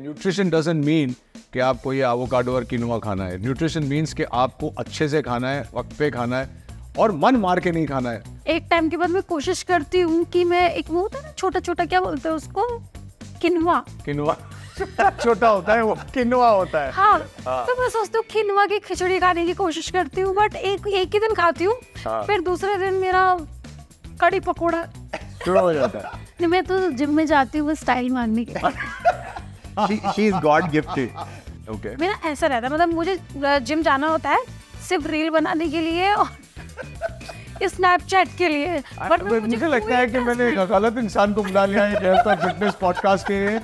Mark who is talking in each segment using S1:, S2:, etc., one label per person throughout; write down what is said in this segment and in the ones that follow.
S1: Nutrition doesn't mean कि आपको ये आवोकाडो और किनुआ खाना है न्यूट्रिशन मीन्स कि आपको अच्छे से खाना है वक्त पे खाना है और मन मार के नहीं खाना है
S2: एक टाइम के बाद मैं कोशिश करती हूँ कि मैं एक वो होता है ना छोटा छोटा क्या बोलते हैं उसको किनुआ
S1: किनुआ छोटा होता है वो किनुआ होता है हाँ, हाँ। तो मैं
S2: सोचती हूँ किनुआ की खिचड़ी खाने की कोशिश करती हूँ बट एक एक ही दिन खाती हूँ हाँ। फिर दूसरे दिन मेरा कड़ी पकौड़ा
S1: हो जाता
S2: है मैं तो जिम में जाती हूँ स्टाइल मारने के she is God gifted. Okay. मेरा ऐसा रहता है मतलब मुझे जिम जाना होता है सिर्फ रील बनाने के लिए और स्नैपचैट के लिए बट मुझे, मुझे लगता
S1: है कि मैंने गलत इंसान को बुला लिया है फिटनेस पॉडकास्ट के लिए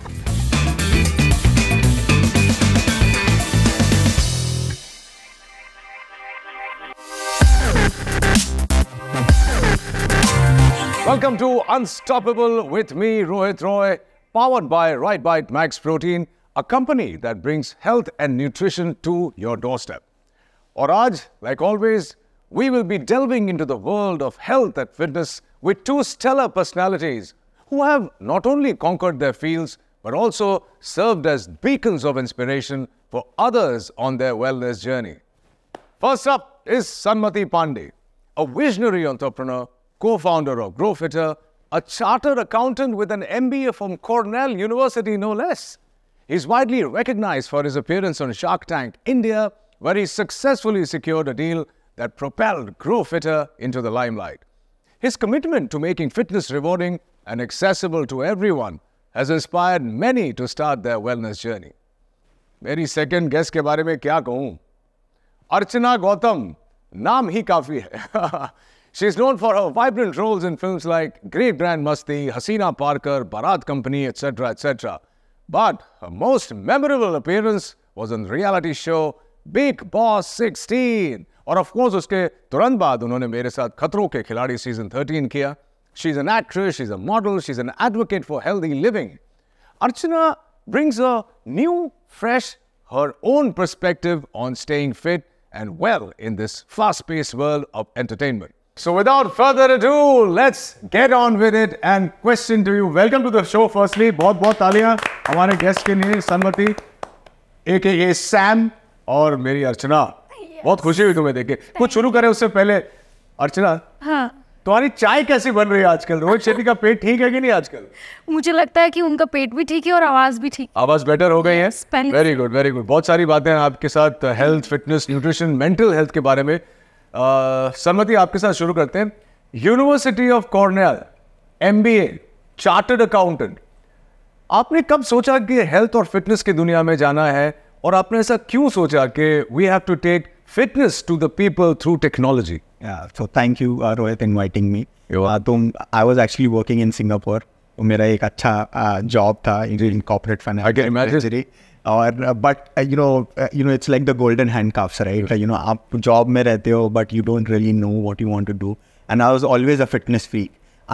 S1: welcome to unstoppable with me Rohit Roy powered by Right Bite Max Protein, a company that brings health and nutrition to your doorstep. Or Aaj, like always, we will be delving into the world of health and fitness with two stellar personalities who have not only conquered their fields but also served as beacons of inspiration for others on their wellness journey. First up is Sanmati Pandey, a visionary entrepreneur, co-founder of GrowFitter, a chartered accountant with an MBA from Cornell University, no less. He's widely recognized for his appearance on Shark Tank India, where he successfully secured a deal that propelled GrowFitter into the limelight. His commitment to making fitness rewarding and accessible to everyone has inspired many to start their wellness journey. My second guest, के बारे में क्या कहूं अर्चना गौतम नाम ही काफी है She's known for her vibrant roles in films like Great Grand Musti, Hasina Parker, Bharat Company, etc., etc. But her most memorable appearance was in the reality show Big Boss 16. And of course, उसके तुरंत बाद उन्होंने मेरे साथ खतरों के खिलाड़ी season 13 किया she is an actress she is a model she is an advocate for brings a new, fresh, her own perspective on staying fit and well in this fast paced world of entertainment. So without further ado, let's get on with it and question to you. Welcome to the show firstly. बहुत बहुत तालियां हमारे guest के लिए सनमति ए के ए Sam और मेरी अर्चना बहुत खुशी हुई तुम्हें देखे कुछ शुरू करें उससे पहले अर्चना हाँ तुम्हारी चाय कैसी बन रही है आजकल रोहित शेट्टी का पेट ठीक है कि नहीं आजकल
S2: मुझे लगता है कि उनका पेट भी ठीक है और आवाज भी ठीक
S1: आवाज बेटर हो गई है वेरी गुड वेरी गुड बहुत सारी बातें आपके साथ health fitness nutrition mental health के बारे में सन्मति आपके साथ शुरू करते हैं university of Cornell M B A chartered accountant आपने कब सोचा कि हेल्थ और फिटनेस की दुनिया में जाना है और आपने ऐसा क्यों सोचा कि we have to take fitness to the
S3: people through technology so thank you Rohit inviting me तुम I was actually working in Singapore मेरा एक अच्छा जॉब uh, था इन कॉपरेट फाइनेंस और but you know you know it's like the golden handcuffs right you know आप job में रहते हो but you don't really know what you want to do and I was always a fitness free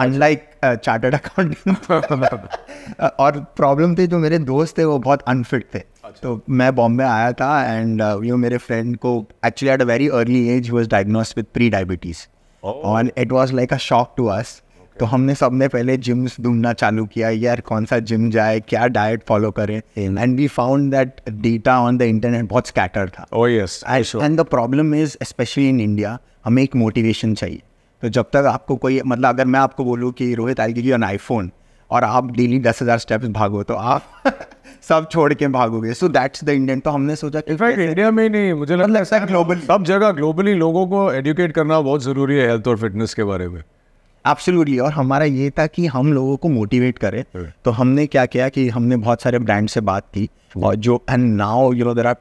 S3: unlike chartered accountant और problem थी जो मेरे दोस्त थे वो बहुत अनफिट थे अच्छा। तो मैं बॉम्बे आया था एंड यू uh, मेरे फ्रेंड को actually at a very early age ही was diagnose with pre diabetes और it was like a shock to us तो हमने सब ने पहले जिम्स ढूंढना चालू किया यार कौन सा जिम जाए क्या डाइट फॉलो करें and we found that data on the internet बहुत स्कैटर था and the problem is specially in India हमें एक मोटिवेशन चाहिए तो जब तक आपको कोई मतलब अगर मैं आपको बोलूँ कि Rohit I give you an iPhone और आप डेली दस हज़ार स्टेप्स भागो तो आप सब छोड़ के भागोगे सो दैट्स द इंडियन तो हमने सोचा कि इनफैक्ट इंडिया में नहीं मुझे लगता है ग्लोबल मतलब सब जगह
S1: ग्लोबली लोगों को एडुकेट करना बहुत ज़रूरी है हेल्थ और फिटनेस के बारे में
S3: एब्सोल्युटली और हमारा ये था कि हम लोगों को मोटिवेट करें तो हमने क्या किया कि हमने बहुत सारे ब्रांड से बात की hmm. और जो and now you know there are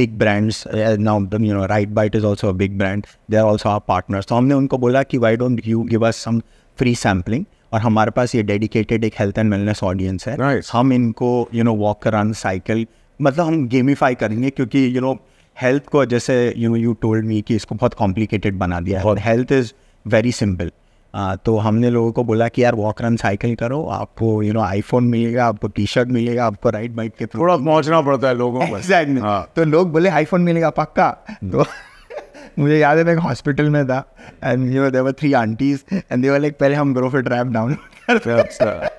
S3: big brands now you know right bite is also big brand they are also are partners तो हमने उनको बोला कि why don't you give us some free sampling और हमारे पास ये डेडिकेटेड एक हेल्थ एंड वेलनेस ऑडियंस है right. हम इनको you know walk run cycle मतलब हम गेमीफाई करेंगे क्योंकि यू नो हेल्थ को जैसे you know you told me कि इसको बहुत कॉम्प्लिकेटेड बना दिया है और हेल्थ इज़ वेरी सिंपल तो हमने लोगों को बोला कि यार वॉक रन साइकिल करो आपको यू नो आईफोन मिलेगा आपको टी शर्ट मिलेगा आपको राइड बाइक के थ्रू थोड़ा पहुंचना पड़ता है लोगों को हाँ. तो लोग बोले आईफोन मिलेगा पक्का हम्म। तो मुझे याद है मैं हॉस्पिटल में था and you know there were three aunties and they were like पहले हम ग्रोफिट रैप डाउनलोड
S1: करते अच्छा।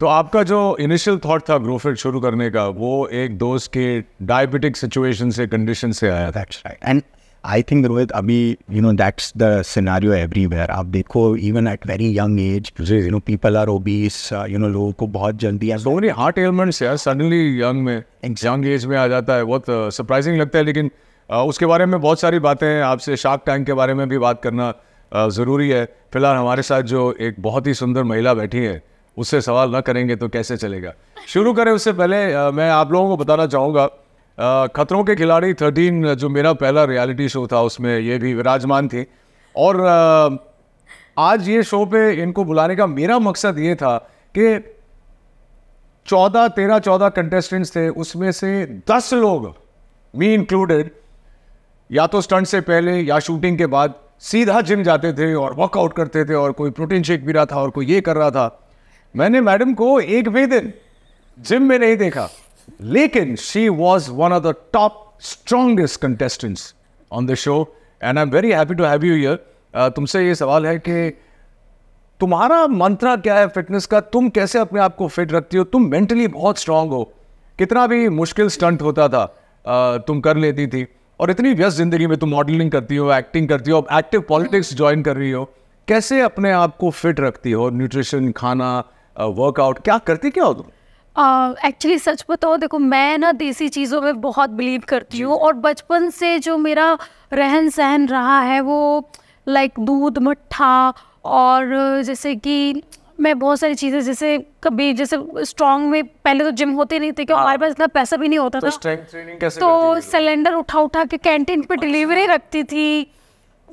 S1: तो आपका जो इनिशियल थॉट था ग्रोफिट शुरू करने का
S3: वो एक दोस्त के डायबिटिक सिचुएशन से कंडीशन से आया था एंड आई थिंक रोहित अभी you know that's the scenario everywhere आप देखो even at very young age you know people are obese you know लोगों को बहुत जल्दी सो मेनी हार्ट एलमेंट्स यार सडनली यंग
S1: में यंग एज में आ जाता है बहुत सरप्राइजिंग uh, लगता है लेकिन uh, उसके बारे में बहुत सारी बातें हैं आपसे शार्क टैंक के बारे में भी बात करना uh, ज़रूरी है फिलहाल हमारे साथ जो एक बहुत ही सुंदर महिला बैठी है उससे सवाल ना करेंगे तो कैसे चलेगा शुरू करें उससे पहले uh, मैं आप लोगों को बताना चाहूँगा खतरों के खिलाड़ी थर्टीन जो मेरा पहला रियलिटी शो था उसमें ये भी विराजमान थे और आज ये शो पे इनको बुलाने का मेरा मकसद ये था कि चौदह तेरह चौदह कंटेस्टेंट्स थे उसमें से दस लोग मी इंक्लूडेड या तो स्टंट से पहले या शूटिंग के बाद सीधा जिम जाते थे और वर्कआउट करते थे और कोई प्रोटीन शेक पी रहा था और कोई ये कर रहा था मैंने मैडम को एक भी दिन जिम में नहीं देखा लेकिन she was one of the top strongest contestants on the show and I am very happy to have you here तुमसे ये सवाल है कि तुम्हारा मंत्रा क्या है फिटनेस का तुम कैसे अपने आप को फिट रखती हो तुम मेंटली बहुत स्ट्रांग हो कितना भी मुश्किल स्टंट होता था uh, तुम कर लेती थी और इतनी व्यस्त जिंदगी में तुम मॉडलिंग करती हो एक्टिंग करती हो एक्टिव पॉलिटिक्स ज्वाइन कर रही हो कैसे अपने आप को फिट रखती हो न्यूट्रिशन खाना वर्कआउट uh, क्या करती क्या हो तुम
S2: एक्चुअली सच बताओ देखो मैं ना देसी चीज़ों में बहुत बिलीव करती हूँ और बचपन से जो मेरा रहन सहन रहा है वो लाइक दूध मट्ठा और जैसे कि मैं बहुत सारी चीज़ें जैसे कभी जैसे स्ट्रॉन्ग में पहले तो जिम होते नहीं थे क्योंकि हाँ। हमारे पास इतना पैसा भी नहीं होता तो था तो सिलेंडर उठा उठा के कैंटीन पे डिलीवरी अच्छा। रखती थी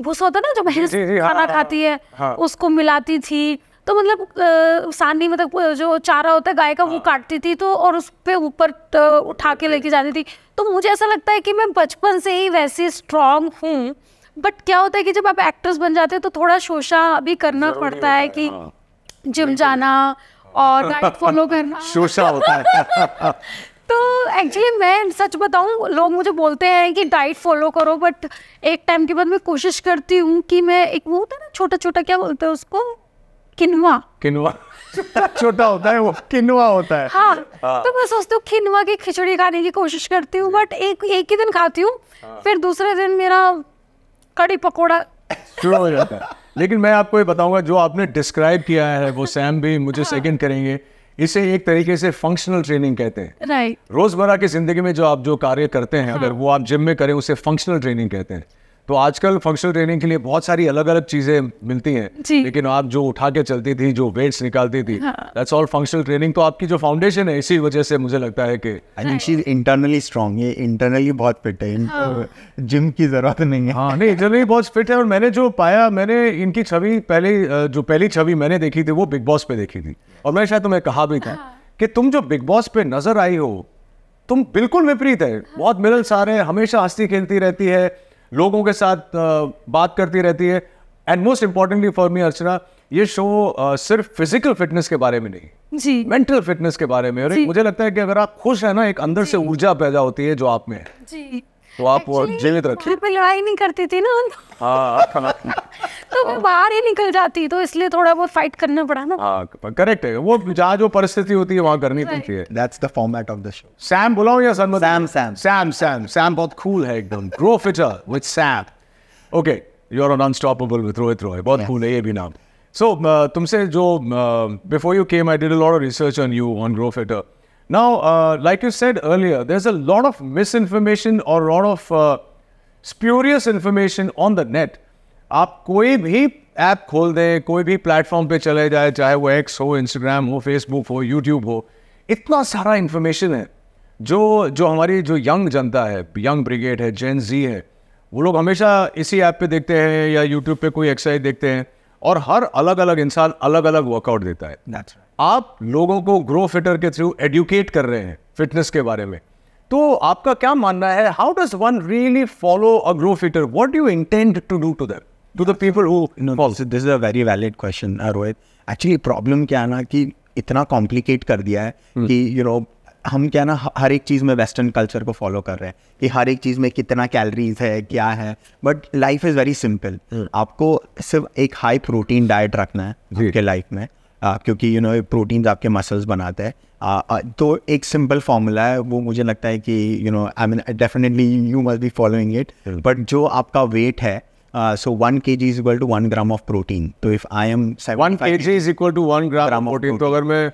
S2: वो सोता ना जो भैंस हाँ, खाना हाँ, खाती है उसको मिलाती थी तो मतलब सानी मतलब जो चारा होता है गाय का वो हाँ। काटती थी तो और उस पर ऊपर उठा के लेके जाती थी तो मुझे ऐसा लगता है कि मैं बचपन से ही वैसे स्ट्रांग हूँ बट क्या होता है कि जब आप एक्ट्रेस बन जाते हैं तो थोड़ा शोशा भी करना पड़ता है कि जिम हाँ। जाना और डाइट हाँ। फॉलो करना शोशा होता है तो एक्चुअली मैं सच बताऊं लोग मुझे बोलते हैं कि डाइट फॉलो करो बट एक टाइम के बाद मैं कोशिश करती हूँ कि मैं एक वो होता है ना छोटा छोटा क्या बोलते हैं उसको किनवा
S1: किनवा छोटा होता है वो किनवा होता है हाँ, हाँ। तो
S2: मैं सोचती हूँ किनवा की खिचड़ी खाने की कोशिश करती हूँ बट एक एक ही दिन खाती हूँ हाँ। फिर दूसरे दिन मेरा कड़ी पकोड़ा
S1: शुरू हो जाता है लेकिन मैं आपको ये बताऊंगा जो आपने डिस्क्राइब किया है वो सैम भी मुझे हाँ। सेकंड करेंगे इसे एक तरीके से फंक्शनल ट्रेनिंग कहते हैं राइट रोजमर्रा की जिंदगी में जो आप जो कार्य करते हैं हाँ। अगर वो आप जिम में करें उसे फंक्शनल ट्रेनिंग कहते हैं तो आजकल फंक्शनल ट्रेनिंग के लिए बहुत सारी अलग अलग चीजें मिलती हैं लेकिन आप जो उठा के चलती थी जो वेट्स निकालती थी दैट्स ऑल फंक्शनल ट्रेनिंग तो आपकी जो फाउंडेशन है इसी वजह से मुझे लगता है कि
S3: I think she internally strong ये इंटरनली बहुत फिट है जिम हाँ। की जरूरत नहीं है हाँ नहीं
S1: इंटरनली बहुत फिट है और मैंने जो पाया मैंने इनकी छवि पहले जो पहली छवि मैंने देखी थी वो बिग बॉस पे देखी थी और मैं शायद तुम्हें कहा भी था हाँ। कि तुम जो बिग बॉस पे नजर आई हो तुम बिल्कुल विपरीत है हाँ। बहुत मिलनसार है हमेशा हस्ती खेलती रहती है लोगों के साथ बात करती रहती है and most importantly for me Archana ये शो सिर्फ फिजिकल फिटनेस के बारे में नहीं जी मेंटल फिटनेस के बारे में और मुझे लगता है कि अगर आप खुश हैं ना एक अंदर से ऊर्जा पैदा होती है जो आप में है जी तो आप Actually, वो जीवित रखिए
S2: पे लड़ाई नहीं करती थी ना
S1: हाँ
S2: तो वो बाहर ही निकल जाती तो इसलिए थोड़ा बहुत फाइट करना पड़ा ना
S1: हाँ करेक्ट है वो जहाँ जो परिस्थिति होती है वहाँ करनी पड़ती है that's the format of the show Sam बुलाओ या sir Sam Sam Sam Sam Sam बहुत कूल है एकदम Growfitter with Sam okay you are unstoppable with Rohit Roy बहुत कूल है ये भी नाम सो uh, तुमसे जो before you came I did a lot of research on you on Growfitter Now, uh, like you said earlier, there's a lot of misinformation और lot of uh, spurious information on the net. आप कोई भी app खोल दें कोई भी platform पे चले जाए चाहे वो एक्स हो इंस्टाग्राम हो फेसबुक हो यूट्यूब हो इतना सारा इन्फॉर्मेशन है जो जो हमारी जो यंग जनता है यंग ब्रिगेड है जेन जी है वो लोग हमेशा इसी ऐप पे देखते हैं या यूट्यूब पे कोई एक्सरसाइज देखते हैं और हर अलग अलग इंसान अलग अलग वर्कआउट देता है नेचुरल आप लोगों को ग्रो फिटर के थ्रू एडुकेट कर रहे हैं फिटनेस के बारे में
S3: तो आपका क्या मानना है how does one really follow a Growfitter what do you intend to do to that to the people who this is a very valid question Rohit actually problem क्या है ना कि इतना कॉम्प्लिकेट कर दिया है hmm. कि यू नो हम क्या ना हर एक चीज़ में वेस्टर्न कल्चर को फॉलो कर रहे हैं कि हर एक चीज़ में कितना कैलरीज है क्या है but life is very simple आपको सिर्फ एक हाई प्रोटीन डाइट रखना है आपके लाइफ में आ, क्योंकि यू नो प्रोटीन आपके मसल्स बनाते हैं तो एक सिंपल फार्मूला है वो मुझे लगता है कि you know I mean definitely you must be following it but जो आपका वेट है so one K G is equal to one gram of protein तो if I am one K G is equal to one gram protein तो अगर मैं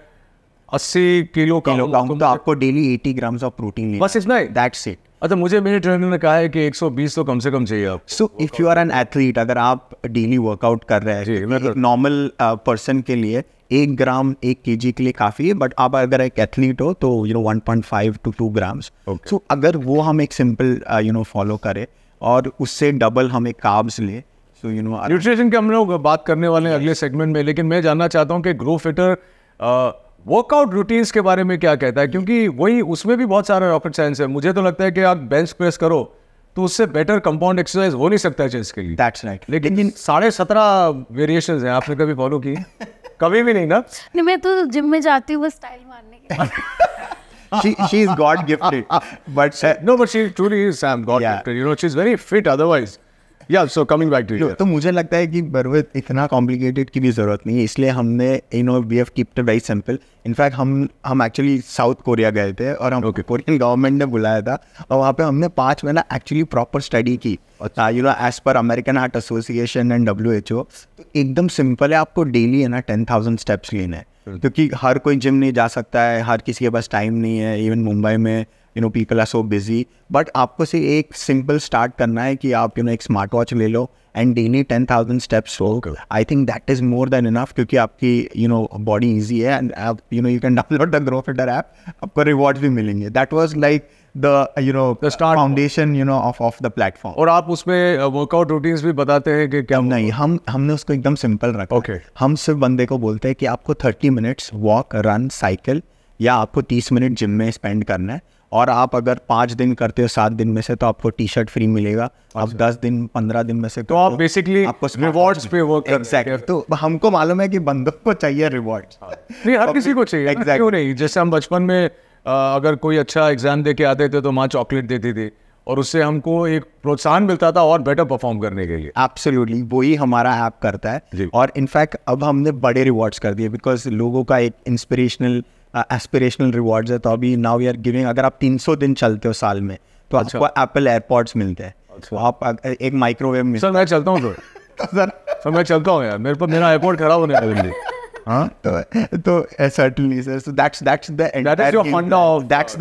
S3: अस्सी kilo का हूँ तो, तो आपको daily eighty gram of protein बस इतना दैट्स इट अच्छा मुझे मेरे ट्रेनर ने कहा है कि 120 तो कम से कम चाहिए आप so if you are an athlete अगर आप डेली वर्कआउट कर रहे हैं नॉर्मल तो पर्सन तो- uh, के लिए एक ग्राम एक के जी के लिए काफ़ी है बट आप अगर एक एथलीट हो तो you know one point five to two grams so अगर वो हम एक सिंपल यू नो फॉलो करें और उससे डबल हम एक काब्स लें सो यू नो
S1: न्यूट्रिशन के हम लोग बात करने वाले हैं अगले सेगमेंट में लेकिन मैं जानना चाहता हूँ कि ग्रो फिटर वर्कआउट रूटीन्स के बारे में क्या कहता है क्योंकि वही उसमें भी बहुत सारा रॉकेट साइंस है मुझे तो लगता है कि आप बेंच प्रेस करो तो उससे बेटर कंपाउंड एक्सरसाइज हो नहीं सकता है चेस्ट के लिए दैट्स राइट लेकिन साढ़े सत्रह वेरिएशन है आपने कभी फॉलो की कभी भी नहीं ना
S2: नहीं मैं तो जिम में जाती हूँ स्टाइल मारने
S1: के she she is god gifted but uh, no but she truly is sam god yeah. gifted you know she's very fit otherwise या सो कमिंग बैक टू तो
S3: मुझे लगता है कि बरवत इतना कॉम्प्लिकेटेड की भी ज़रूरत नहीं है इसलिए हमने you know we have keep the very simple in fact हम हम एक्चुअली साउथ कोरिया गए थे और हम ओके कोरियन गवर्नमेंट ने बुलाया था और वहाँ पे हमने पाँच महीना एक्चुअली प्रॉपर स्टडी की you know as per American Heart Association and W H O एकदम सिंपल है आपको डेली है ना टेन थाउजेंड स्टेप्स लेना है क्योंकि हर कोई जिम नहीं जा सकता है हर किसी के पास टाइम नहीं है इवन मुंबई में you know people are so busy but आपको सिर्फ एक सिंपल स्टार्ट करना है कि आप यू नो एक स्मार्ट वॉच ले लो and daily ten thousand steps हो I think that is more than enough क्योंकि आपकी यू नो बॉडी ईजी है and you know you can download the Growfitter app आपको रिवॉर्ड भी मिलेंगे that was like the you know the start foundation you know of of the platform और आप उसमें workout uh, routines भी बताते हैं कि क्या नहीं हम हमने उसको एकदम सिंपल रखा ओके हम सिर्फ बंदे को बोलते हैं कि आपको thirty minutes walk run cycle या आपको तीस मिनट जिम में स्पेंड करना है और आप अगर पाँच दिन करते हो सात दिन में से तो आपको टी शर्ट फ्री मिलेगा अब अच्छा। दस दिन पंद्रह दिन में से तो आप बेसिकली तो आपको रिवॉर्ड पे वर्क एग्जैक्टली तो हमको मालूम है कि बंदों को चाहिए रिवॉर्ड हाँ।
S1: नहीं हर किसी को चाहिए क्यों नहीं जैसे हम बचपन में अगर कोई अच्छा एग्जाम दे के आते थे तो माँ चॉकलेट देती थी और उससे हमको एक प्रोत्साहन मिलता था और बेटर परफॉर्म करने
S3: के लिए एब्सोल्युटली वही हमारा ऐप करता है और इनफैक्ट अब हमने बड़े रिवॉर्ड्स कर दिए बिकॉज लोगों का एक इंस्पिरेशनल एस्पिरेशनल रिवॉर्ड्स है तो अभी नाउ यू आर गिविंग अगर आप 300 दिन चलते हो साल में तो अच्छा। आपको एप्पल एयरपॉड्स मिलते हैं अच्छा। तो आप एक माइक्रोवेव सर मैं चलता हूँ सर तो सर सर मैं चलता हूँ यार मेरे पर मेरा एयरपोर्ट खराब होने वाला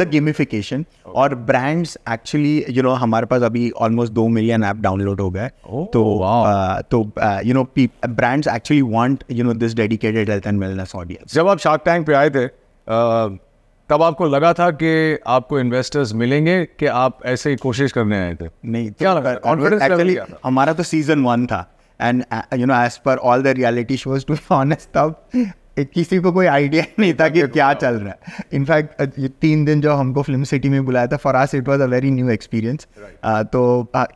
S3: है गेमिफिकेशन और ब्रांड्स एक्चुअली यू नो हमारे पास अभी ऑलमोस्ट दो मिलियन ऐप डाउनलोड हो गए oh, तो uh, तो you know brands actually want you know this dedicated health and wellness audience
S1: जब आप शार्क टैंक पे आए थे तब आपको लगा था कि आपको इन्वेस्टर्स मिलेंगे कि आप ऐसे ही कोशिश करने आए थे
S3: नहीं तो क्या लगा कॉन्फिडेंस एक्चुअली हमारा तो सीजन वन था and you know as per all the reality shows to honest तब किसी को कोई आइडिया नहीं था कि क्या चल रहा है इनफैक्ट तीन दिन जो हमको फिल्म सिटी में बुलाया था for us it was a very new experience तो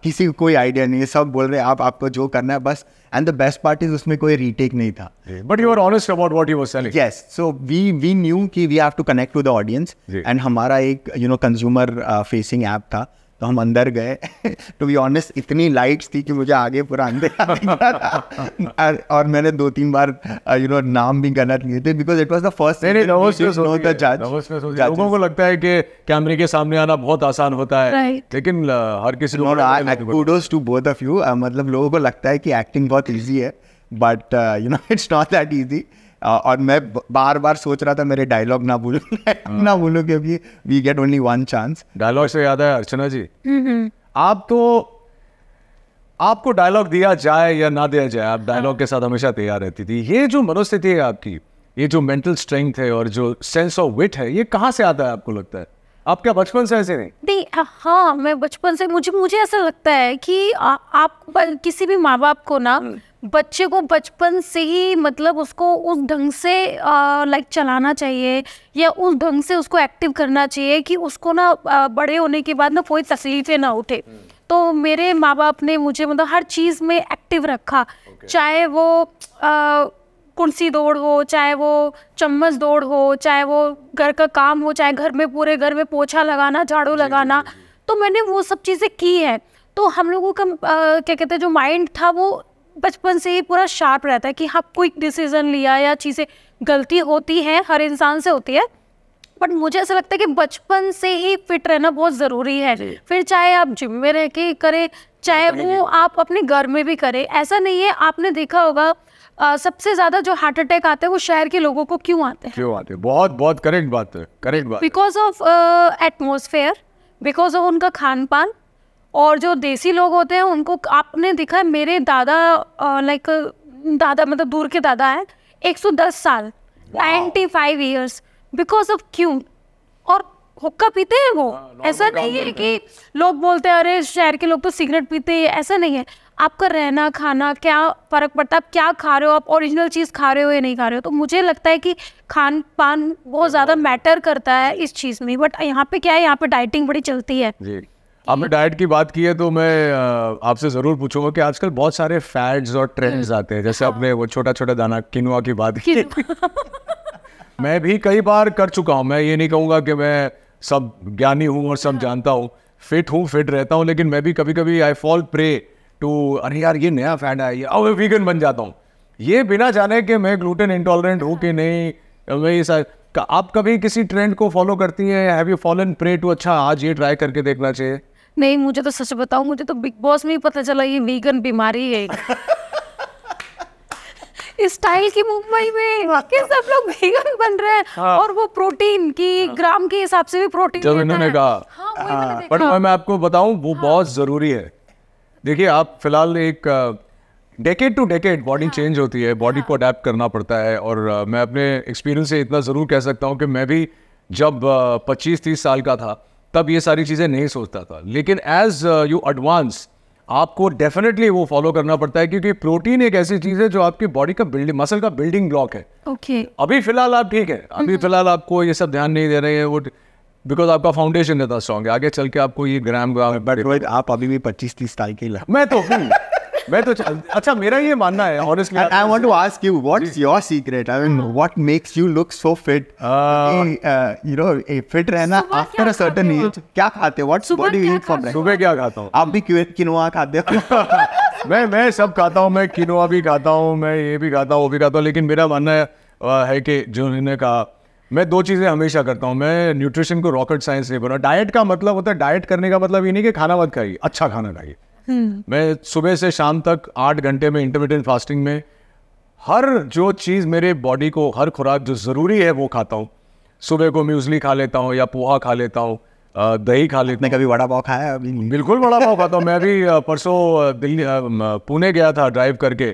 S3: किसी को कोई आइडिया नहीं है सब बोल रहे आप आपको जो करना है बस and the best part is उसमें कोई रीटेक नहीं था but you are honest about what you selling yes so we we knew that we have to connect to the audience and हमारा एक you know consumer facing app था तो हम अंदर गए टू बी ऑनेस्ट इतनी लाइट्स थी कि मुझे आगे पूरा अंधेरा और मैंने दो तीन बार यू नो नाम भी गलत लिए थे because it was the first लोगों
S1: को लगता है कि कैमरे के सामने आना बहुत आसान होता है
S3: लेकिन हर किसी टू बोथ ऑफ यू मतलब लोगों को लगता है कि एक्टिंग बहुत ईजी है but you know it's not that easy और मैं बार बार सोच रहा था मेरे डायलॉग ना भूलू हाँ। ना भूलू क्योंकि we get only one chance
S1: dialogue से याद है अर्चना जी हम्म, हम्म।
S3: आप तो आपको
S1: डायलॉग दिया जाए या ना दिया जाए आप डायलॉग हाँ। के साथ हमेशा तैयार रहती थी ये जो मनोस्थिति है आपकी ये जो मेंटल स्ट्रेंथ है और जो सेंस ऑफ विट है ये कहाँ से आता है आपको लगता है आप क्या बचपन
S2: से ऐसे नहीं नहीं हाँ मैं बचपन से मुझे मुझे ऐसा लगता है कि आ, आप किसी भी माँ बाप को ना हम्म। बच्चे को बचपन से ही मतलब उसको उस ढंग से लाइक चलाना चाहिए या उस ढंग से उसको एक्टिव करना चाहिए कि उसको ना आ, बड़े होने के बाद ना कोई तकलीफें ना उठे हम्म। तो मेरे माँ बाप ने मुझे मतलब हर चीज़ में एक्टिव रखा okay. चाहे वो आ, कुर्सी दौड़ हो चाहे वो चम्मच दौड़ हो चाहे वो घर का काम हो चाहे घर में पूरे घर में पोछा लगाना झाड़ू लगाना तो मैंने वो सब चीज़ें की हैं तो हम लोगों का आ, क्या कहते हैं जो माइंड था वो बचपन से ही पूरा शार्प रहता है कि हाँ क्विक डिसीजन लिया या चीज़ें गलती होती हैं हर इंसान से होती है बट मुझे ऐसा लगता है कि बचपन से ही फिट रहना बहुत ज़रूरी है फिर चाहे आप जिम में रह के करें चाहे वो आप अपने घर में भी करें ऐसा नहीं है आपने देखा होगा आ, सबसे ज्यादा जो हार्ट अटैक आते हैं वो शहर के लोगों को क्यों आते
S1: हैं क्यों आते हैं बहुत बहुत करेक्ट बात है करेक्ट बात
S2: because of atmosphere because of उनका खान पान और जो देसी लोग होते हैं उनको आपने देखा है मेरे दादा लाइक दादा मतलब दूर के दादा हैं 110 साल 95 फाइव ईयर्स बिकॉज ऑफ क्यों और हुक्का पीते हैं वो हाँ, ऐसा नहीं है कि लोग बोलते हैं अरे शहर के लोग तो सिगरेट पीते हैं ऐसा नहीं है आपका रहना खाना क्या फर्क पड़ता है आप क्या खा रहे हो आप ओरिजिनल चीज़ खा रहे हो या नहीं खा रहे हो तो मुझे लगता है कि खान पान बहुत ज़्यादा मैटर करता है इस चीज़ में बट यहाँ पे क्या है यहाँ पे डाइटिंग बड़ी चलती है
S1: जी आपने डाइट की बात की है तो मैं आपसे ज़रूर पूछूंगा कि आजकल बहुत सारे फैट्स और ट्रेंड्स हम्म। आते हैं जैसे हाँ। आपने वो छोटा छोटा दाना किनुआ की बात की मैं भी कई बार कर चुका हूँ मैं ये नहीं कहूंगा कि मैं सब ज्ञानी हूँ और सब जानता हूँ फिट हूँ फिट रहता हूँ लेकिन मैं भी कभी कभी आई फॉल प्रे टू अरे यार ये नया फैड है ये अब मैं वीगन बन जाता हूँ ये बिना जाने कि मैं ग्लूटेन इंटॉलरेंट हूँ कि नहीं मैं ये सारा आप कभी किसी ट्रेंड को फॉलो करती हैं have you fallen prey to अच्छा आज ये ट्राई करके देखना चाहिए
S2: नहीं मुझे तो सच बताऊं मुझे तो बिग बॉस में ही पता चला ये वीगन बीमारी है स्टाइल की मुंबई में कि सब लोग वेगन बन रहे हैं हाँ। और वो प्रोटीन की हाँ। ग्राम के हिसाब से भी प्रोटीन जब इन्होंने कहा हाँ,
S1: हाँ। पर मैं आपको बताऊं वो हाँ। बहुत जरूरी है देखिए आप फिलहाल एक decade to decade body change होती है बॉडी हाँ। को अडेप्ट करना पड़ता है और मैं अपने एक्सपीरियंस से इतना ज़रूर कह सकता हूँ कि मैं भी जब पच्चीस तीस साल का था तब ये सारी चीज़ें नहीं सोचता था लेकिन एज यू एडवांस आपको डेफिनेटली वो फॉलो करना पड़ता है क्योंकि प्रोटीन एक ऐसी चीज है जो आपकी बॉडी का बिल्डिंग मसल का बिल्डिंग ब्लॉक है ओके okay. अभी फिलहाल आप ठीक है अभी mm-hmm. फिलहाल आपको ये सब ध्यान नहीं दे रहे हैं वो बिकॉज आपका फाउंडेशन ज्यादा स्ट्रॉन्ग है आगे चल के आपको ये ग्राम आप अभी भी पच्चीस तीस साल के मैं तो हूँ
S3: मैं तो अच्छा मेरा ये मानना है honestly I want to ask you what's your secret I mean what makes you look so fit you know a fit रहना आफ्टर अ सर्टेन एज क्या खाते हो what's what do you eat for breakfast सुबह क्या खाता हूं आप भी किनोआ खाते हो मैं
S1: मैं सब खाता हूं मैं किनोआ भी खाता हूं मैं ये भी खाता हूं वो भी खाता हूं लेकिन मेरा मानना है है कि जो इन्होंने कहा मैं दो चीज़ें हमेशा करता हूँ मैं न्यूट्रिशन को रॉकेट साइंस नहीं बना डाइट का मतलब होता है डाइट करने का मतलब ये नहीं कि खाना मत खाइए अच्छा खाना खाइए हम्म। मैं सुबह से शाम तक आठ घंटे में इंटरमीडियंट फास्टिंग में हर जो चीज़ मेरे बॉडी को हर खुराक जो ज़रूरी है वो खाता हूँ सुबह को म्यूजली खा लेता हूँ या पोहा खा लेता हूँ दही खा लेते कभी वड़ा पाव खाया अभी बिल्कुल वड़ा पाव खाता हूँ मैं अभी परसों दिल्ली पुणे गया था ड्राइव करके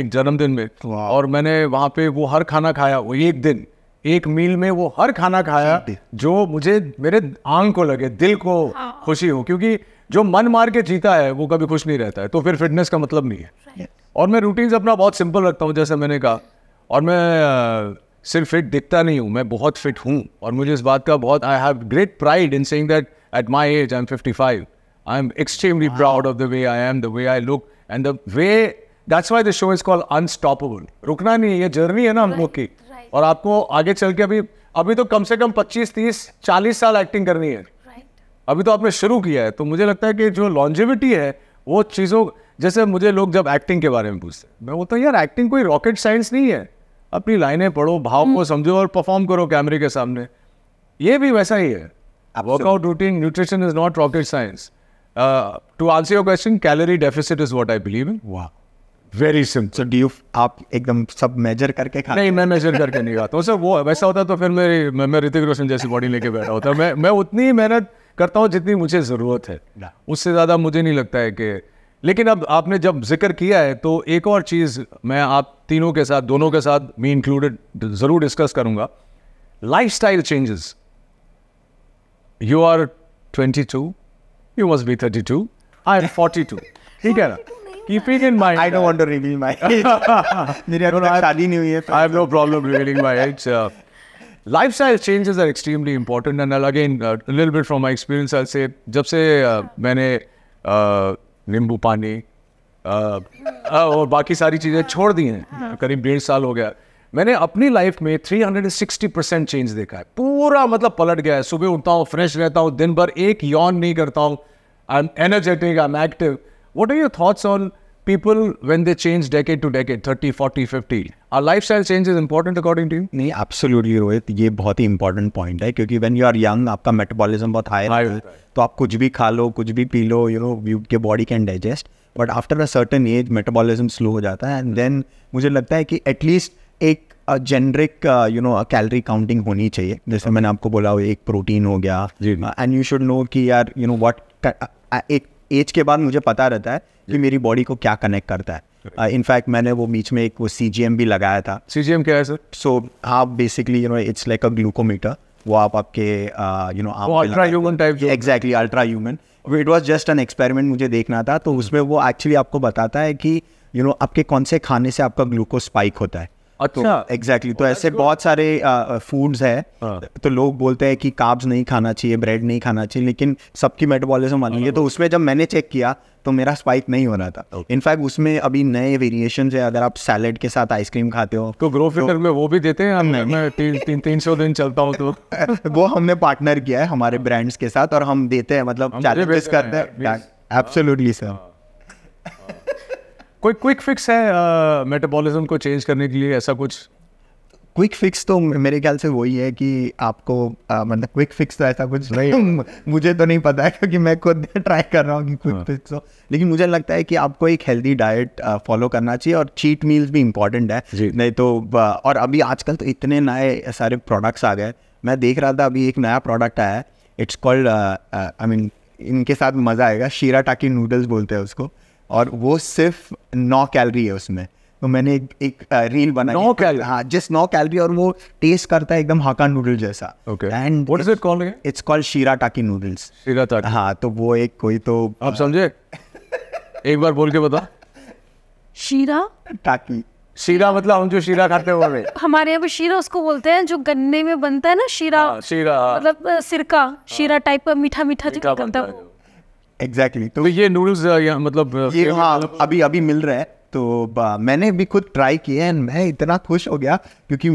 S1: एक जन्मदिन में और मैंने वहाँ पे वो हर खाना खाया वो एक दिन एक मील में वो हर खाना खाया जो मुझे मेरे आंग को लगे दिल को हाँ। खुशी हो क्योंकि जो मन मार के जीता है वो कभी खुश नहीं रहता है तो फिर फिटनेस का मतलब नहीं है और मैं रूटीन अपना बहुत सिंपल रखता हूँ जैसे मैंने कहा और मैं सिर्फ फिट दिखता नहीं हूँ मैं बहुत फिट हूँ और मुझे इस बात का बहुत I have great pride in saying that at my age I am fifty five I am extremely proud of the way I am the way I look and the way that's why the show is call unstoppable रुकना नहीं है ये journey है ना हम लोग की और आपको आगे चल के अभी अभी तो कम से कम पच्चीस तीस चालीस साल एक्टिंग करनी है अभी तो आपने शुरू किया है तो मुझे लगता है कि जो लॉन्जिविटी है वो चीज़ों जैसे मुझे लोग जब एक्टिंग के बारे में पूछते हैं मैं बोलता हूँ यार एक्टिंग कोई रॉकेट साइंस नहीं है अपनी लाइनें पढ़ो भाव को हम्म। समझो और परफॉर्म करो कैमरे के सामने ये भी वैसा ही है workout routine nutrition is not rocket science to answer your question calorie deficit is what I
S3: believe in वाह वेरी सिंपल डी यू आप एकदम सब मेजर करके खाते नहीं मैं
S1: मेजर करके नहीं खाता हूँ सर वो वैसा होता तो फिर मेरी मैं ऋतिक रोशन जैसी बॉडी लेके बैठा होता मैं मैं उतनी मेहनत करता हूँ जितनी मुझे ज़रूरत है उससे ज़्यादा मुझे नहीं लगता है कि लेकिन अब आपने जब जिक्र किया है तो एक और चीज़ मैं आप तीनों के साथ दोनों के साथ मी इंक्लूडेड ज़रूर डिस्कस करूँगा life style changes you are twenty two you must be thirty two I am forty two ठीक है ना
S3: keeping in mind I don't want to reveal my
S1: मेरी अभी शादी नहीं हुई है. I have no problem revealing my age lifestyle changes are extremely important and I'll again uh, bit from bit experience I से जब से uh, मैंने uh, नींबू पानी uh, और बाकी सारी चीज़ें छोड़ दी हैं हाँ। करीब डेढ़ साल हो गया मैंने अपनी लाइफ में 360 परसेंट चेंज देखा है पूरा मतलब पलट गया है सुबह उठता हूँ फ्रेश रहता हूँ दिन भर एक यॉन नहीं करता हूँ I am energetic I am active what are your thoughts on people when they change decade to decade thirty forty fifty are life style change is important according
S3: to नहीं absolutely Rohit ये बहुत ही important point है क्योंकि when you are young आपका metabolism बहुत high है तो आप कुछ भी खा लो कुछ भी पी लो यू नो यू के body can digest but after a certain age metabolism slow हो जाता है एंड देन मुझे लगता है कि एटलीस्ट एक generic you know calorie counting होनी चाहिए जैसे मैंने आपको बोला एक प्रोटीन हो गया एंड यू शुड नो कि यार यू नो वट एक एज के बाद मुझे पता रहता है कि मेरी बॉडी को क्या कनेक्ट करता है इनफैक्ट uh, मैंने वो बीच में एक वो सी भी लगाया था सी क्या है सर सो हाँ basically you know it's like a glucometer वो आप आपके you know Ultrahuman type exactly Ultrahuman it was just an experiment मुझे देखना था तो उसमें वो एक्चुअली आपको बताता है कि यू you नो know, आपके कौन से खाने से आपका ग्लूकोज स्पाइक होता है अच्छा एग्जैक्टली तो, तो ऐसे बहुत सारे फूड्स है हाँ। तो लोग बोलते हैं कि काब्स नहीं खाना चाहिए ब्रेड नहीं खाना चाहिए लेकिन सबकी मेटाबॉलिज्म अलग है तो उसमें जब मैंने चेक किया तो मेरा स्पाइक नहीं हो रहा था इनफैक्ट उसमें अभी नए वेरिएशन है अगर आप सैलड के साथ आइसक्रीम खाते हो तो ग्रो तो फिटर में वो भी देते हैं मैं तीन सौ दिन चलता हूँ तो वो हमने पार्टनर किया है हमारे ब्रांड्स के साथ और हम देते हैं मतलब चैलेंजेस करते हैं एब्सोल्युटली सर
S1: कोई क्विक फिक्स है मेटाबॉलिज्म को चेंज करने के लिए ऐसा कुछ
S3: क्विक फिक्स तो मेरे ख्याल से वही है कि आपको मतलब क्विक फिक्स तो ऐसा कुछ नहीं मुझे तो नहीं पता है क्योंकि मैं खुद ट्राई कर रहा हूँ कि क्विक हाँ। फिक्स हो लेकिन मुझे लगता है कि आपको एक हेल्दी डाइट फॉलो करना चाहिए और चीट मील्स भी इम्पॉर्टेंट है नहीं तो और अभी आजकल तो इतने नए सारे प्रोडक्ट्स आ गए मैं देख रहा था अभी एक नया प्रोडक्ट आया है इट्स कॉल्ड आई मीन इनके साथ मज़ा आएगा शीरा टाकी नूडल्स बोलते हैं उसको और वो सिर्फ नौ कैलरी है उसमें तो मैंने एक, एक रील बनाई नौ कैलरी तो हाँ जस्ट नौ कैलरी और वो टेस्ट करता है एकदम हाका नूडल जैसा okay and what is it called it's called shirataki noodles शीरा टाकी हाँ तो वो एक कोई तो आप समझे एक बार बोल के बता
S2: शीरा
S1: टाकी शीरा मतलब हम जो शीरा खाते हैं वो
S2: हमारे यहाँ पे शीरा उसको बोलते हैं जो गन्ने में बनता है ना शीरा आ, हाँ, शीरा मतलब सिरका शीरा टाइप हाँ। का मीठा मीठा जो बनता है
S3: एग्जैक्टली exactly. तो, तो ये नूडल्स uh, मतलब uh, ये हाँ मतलब- अभी अभी मिल रहे हैं तो मैंने भी खुद ट्राई किया एंड मैं इतना खुश हो गया क्योंकि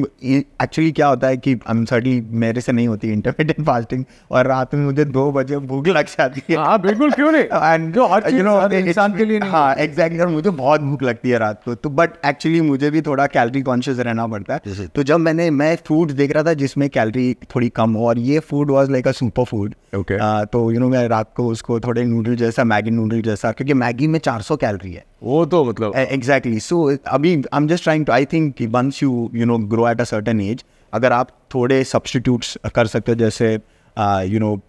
S3: एक्चुअली क्या होता है कि सॉरी मेरे से नहीं होती इंटरमीडियंट फास्टिंग और रात में मुझे दो बजे भूख लग जाती है हाँ बिल्कुल क्यों नहीं एंड जो हर इंसान के लिए हाँ एग्जैक्टली और मुझे बहुत भूख लगती है रात को तो बट एक्चुअली मुझे भी थोड़ा कैलरी कॉन्शियस रहना पड़ता है तो जब मैंने मैं फूड देख रहा था जिसमें कैलरी थोड़ी कम हो और ये food was like a super food तो यू नो मैं रात को उसको थोड़े नूडल जैसा मैगी नूडल जैसा क्योंकि मैगी में चार कैलरी है वो तो मतलब एग्जैक्टली सो अभी I am just trying to I think once you you know grow at a certain age अगर आप थोड़े सब्सटीट्यूट्स कर सकते हो जैसे यू नो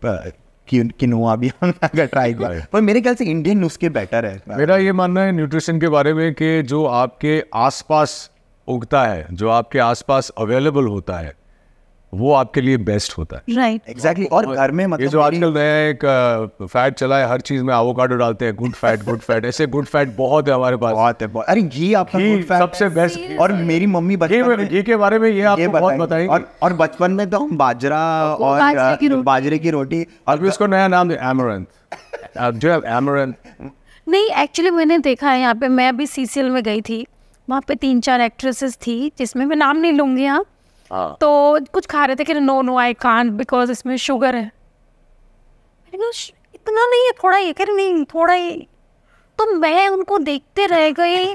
S3: किनोआ भी अगर ट्राई करें पर मेरे ख्याल से इंडियन नुस्खे बेटर है
S1: मेरा ये मानना है न्यूट्रिशन के बारे में कि जो आपके आसपास उगता है जो आपके आसपास अवेलेबल होता है वो आपके लिए बेस्ट होता है राइट right. Exactly exactly. और घर में मतलब ये जो आजकल नया एक फैट चला है हर चीज में आवोकाडो डालते हैं गुड फैट गुड फैट ऐसे गुड फैट बहुत है
S3: हमारे पास बहुत है बहुत अरे घी आपका गुड फैट सबसे बेस्ट और मेरी मम्मी बचपन घी के बारे में ये आपको बहुत बताई और और बचपन में तो हम बाजरा और बाजरे की रोटी और भी उसको नया नाम एमरंथ जो है एमरंथ
S2: नहीं एक्चुअली मैंने देखा है यहाँ पे मैं अभी सीसीएल में गई थी वहाँ पे तीन चार एक्ट्रेसेस थी जिसमें मैं नाम नहीं लूंगी यहाँ हाँ। तो कुछ खा रहे थे कि no no I can't because इसमें शुगर है इतना नहीं है थोड़ा ही कह नहीं थोड़ा ही तो मैं उनको देखते रह गई